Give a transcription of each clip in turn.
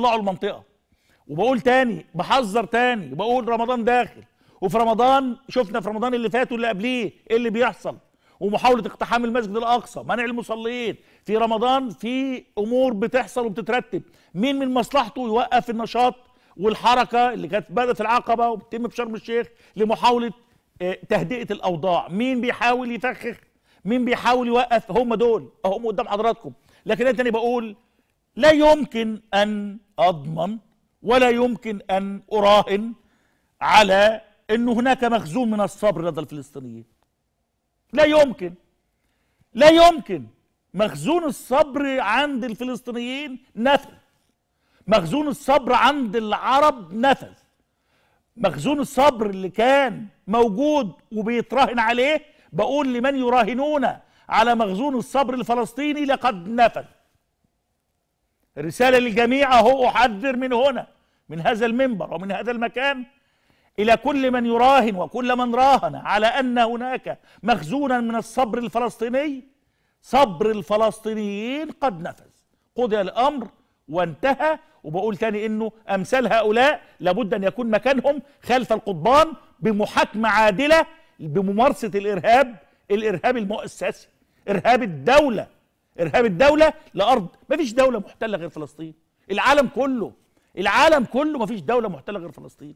طلعوا المنطقه وبقول تاني بحذر تاني بقول رمضان داخل وفي رمضان شفنا في رمضان اللي فات واللي قبليه ايه اللي بيحصل ومحاوله اقتحام المسجد الاقصى منع المصلين في رمضان في امور بتحصل وبتترتب مين من مصلحته يوقف النشاط والحركه اللي كانت بدات العقبه وبتتم في شرم الشيخ لمحاوله آه، تهدئه الاوضاع مين بيحاول يفخخ مين بيحاول يوقف هم دول هم قدام حضراتكم لكن انا تاني بقول لا يمكن ان اضمن ولا يمكن ان اراهن على ان هناك مخزون من الصبر لدى الفلسطينيين لا يمكن لا يمكن مخزون الصبر عند الفلسطينيين نفذ مخزون الصبر عند العرب نفذ مخزون الصبر اللي كان موجود وبيتراهن عليه بقول لمن يراهنون على مخزون الصبر الفلسطيني لقد نفذ رسالة للجميع أهو أحذر من هنا من هذا المنبر ومن هذا المكان إلى كل من يراهن وكل من راهن على أن هناك مخزونا من الصبر الفلسطيني صبر الفلسطينيين قد نفذ قضي الأمر وانتهى وبقول تاني انه امثال هؤلاء لابد ان يكون مكانهم خلف القضبان بمحاكمه عادله بممارسه الارهاب الارهاب المؤسسي ارهاب الدوله ارهاب الدوله لارض ما فيش دوله محتله غير فلسطين العالم كله العالم كله ما فيش دوله محتله غير فلسطين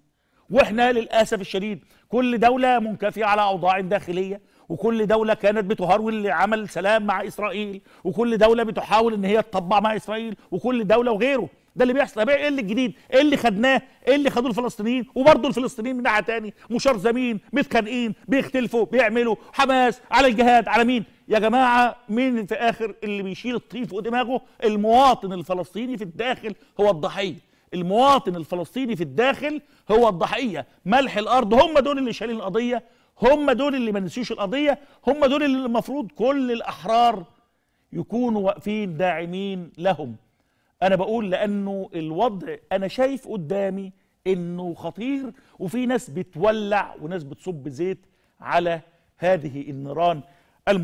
واحنا للاسف الشديد كل دوله منكفيه على اوضاع داخليه وكل دوله كانت بتهرول لعمل سلام مع اسرائيل وكل دوله بتحاول ان هي تطبع مع اسرائيل وكل دوله وغيره ده اللي بيحصل ايه اللي الجديد ايه اللي خدناه ايه اللي خدوه الفلسطينيين وبرضه الفلسطينيين من ناحيه تاني مشرذمين متخانقين بيختلفوا بيعملوا حماس على الجهاد على مين يا جماعه مين في اخر اللي بيشيل الطين فوق دماغه المواطن الفلسطيني في الداخل هو الضحيه المواطن الفلسطيني في الداخل هو الضحيه ملح الارض هم دول اللي شايلين القضيه هم دول اللي ما نسيوش القضيه هم دول اللي المفروض كل الاحرار يكونوا واقفين داعمين لهم انا بقول لانه الوضع انا شايف قدامي انه خطير وفي ناس بتولع وناس بتصب زيت على هذه النيران المشتركه